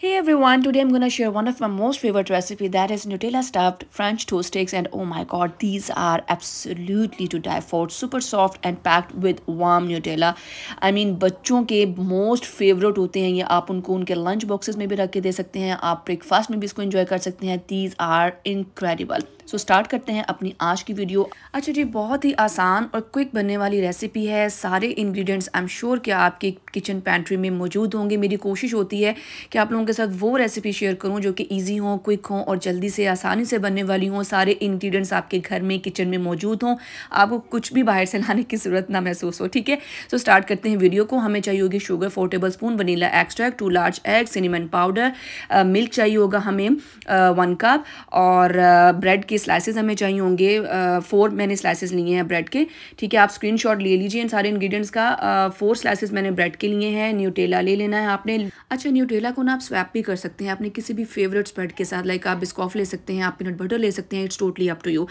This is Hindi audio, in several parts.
Hey everyone, today I'm gonna share one of my most favorite recipe that is Nutella stuffed French toast sticks and oh my god, these are absolutely to die for. Super soft and packed with warm Nutella. I mean, बच्चों के most favorite होते हैं ये आप उनको उनके lunch boxes में भी रख के दे सकते हैं आप breakfast में भी इसको enjoy कर सकते हैं These are incredible. So so, start करते हैं अपनी आज की वीडियो अच्छा जी बहुत ही आसान और क्विक बनने वाली रेसिपी है सारे इंग्रेडिएंट्स आई एम श्योर कि आपके किचन पेंट्री में मौजूद होंगे मेरी कोशिश होती है कि आप लोगों के साथ वो रेसिपी शेयर करूँ जो कि ईजी हो क्विक हों और जल्दी से आसानी से बनने वाली हों सारे इन्ग्रीडियंट्स आपके घर में किचन में मौजूद हों आपको कुछ भी बाहर से लाने की ज़रूरत ना महसूस हो ठीक है सो स्टार्ट करते हैं वीडियो को हमें चाहिए होगी sugar four tablespoon vanilla extract two large egg cinnamon powder milk चाहिए होगा हमें वन uh, कप और ब्रेड uh, के के स्लाइसेस हमें चाहिए होंगे फोर मैंने स्लाइसेस लिए हैं ब्रेड के ठीक है आप स्क्रीनशॉट ले लीजिए इन सारे इंग्रेडिएंट्स का फोर स्लाइसेस मैंने ब्रेड के लिए हैं न्यूटेला ले लेना है आपने अच्छा न्यूटेला को ना आप स्वैप भी कर सकते हैं अपने किसी भी फेवरेट ब्रेड के साथ लाइक आप बिस्कॉफ ले सकते हैं आप पीनट बटर ले सकते हैं it's totally up to you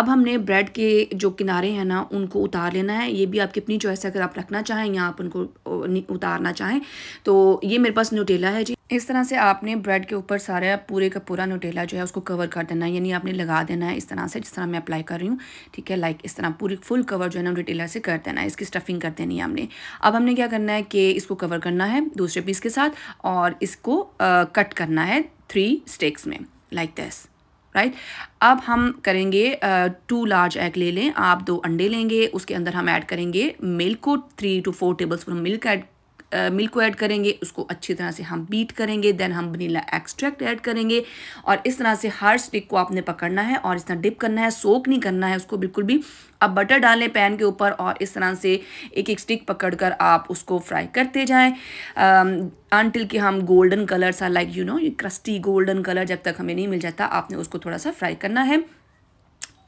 अब हमने ब्रेड के जो किनारे हैं ना उनको उतार लेना है ये भी आपकी अपनी चॉइस है अगर आप रखना चाहें या आप उनको उतारना चाहें तो ये मेरे पास न्यूटेला है जी इस तरह से आपने ब्रेड के ऊपर सारा पूरे का पूरा नोटेला जो है उसको कवर कर देना है यानी आपने लगा देना है इस तरह से जिस तरह मैं अप्लाई कर रही हूँ ठीक है लाइक इस तरह पूरी फुल कवर जो है ना नोटेला से कर देना है इसकी स्टफिंग कर देनी है हमने अब हमने क्या करना है कि इसको कवर करना है दूसरे पीस के साथ और इसको आ, कट करना है थ्री स्टेक्स में लाइक दिस राइट right? अब हम करेंगे टू लार्ज एग ले लें आप दो अंडे लेंगे उसके अंदर हम ऐड करेंगे मिल्क को three two four tablespoon milk add milk को ऐड करेंगे उसको अच्छी तरह से हम बीट करेंगे देन हम वनीला एक्सट्रैक्ट ऐड करेंगे और इस तरह से हर स्टिक को आपने पकड़ना है और इस तरह डिप करना है सोक नहीं करना है उसको बिल्कुल भी अब बटर डालें पैन के ऊपर और इस तरह से एक एक स्टिक पकड़कर आप उसको फ्राई करते जाएं अनटिल कि हम गोल्डन कलर सा लाइक यू नो ये क्रस्टी गोल्डन कलर जब तक हमें नहीं मिल जाता आपने उसको थोड़ा सा फ्राई करना है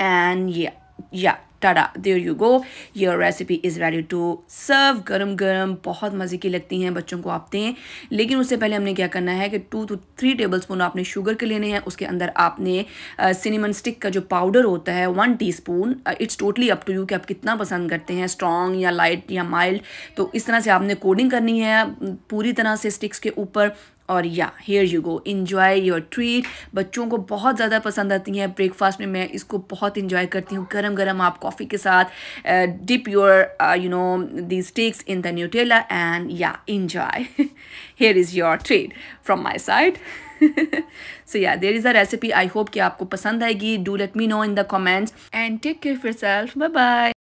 and yeah yeah tada there you go your recipe is ready to serve गरम गरम बहुत मज़े की लगती हैं बच्चों को आप दें लेकिन उससे पहले हमने क्या करना है कि two two three tablespoon आपने शुगर के लेने हैं उसके अंदर आपने सिनेमन स्टिक का जो पाउडर होता है one teaspoon it's totally up to you कि आप कितना पसंद करते हैं स्ट्रॉन्ग या लाइट या माइल्ड तो इस तरह से आपने कोडिंग करनी है पूरी तरह से स्टिक्स के ऊपर और yeah here you go enjoy your treat बच्चों को बहुत ज़्यादा पसंद आती है ब्रेकफास्ट में मैं इसको बहुत इन्जॉय करती हूँ गर्म गर्म आप कॉफ़ी के साथ dip your you know the sticks in the Nutella and yeah enjoy here is your treat from my side so yeah there is a recipe I hope कि आपको पसंद आएगी do let me know in the comments and take care for self bye bye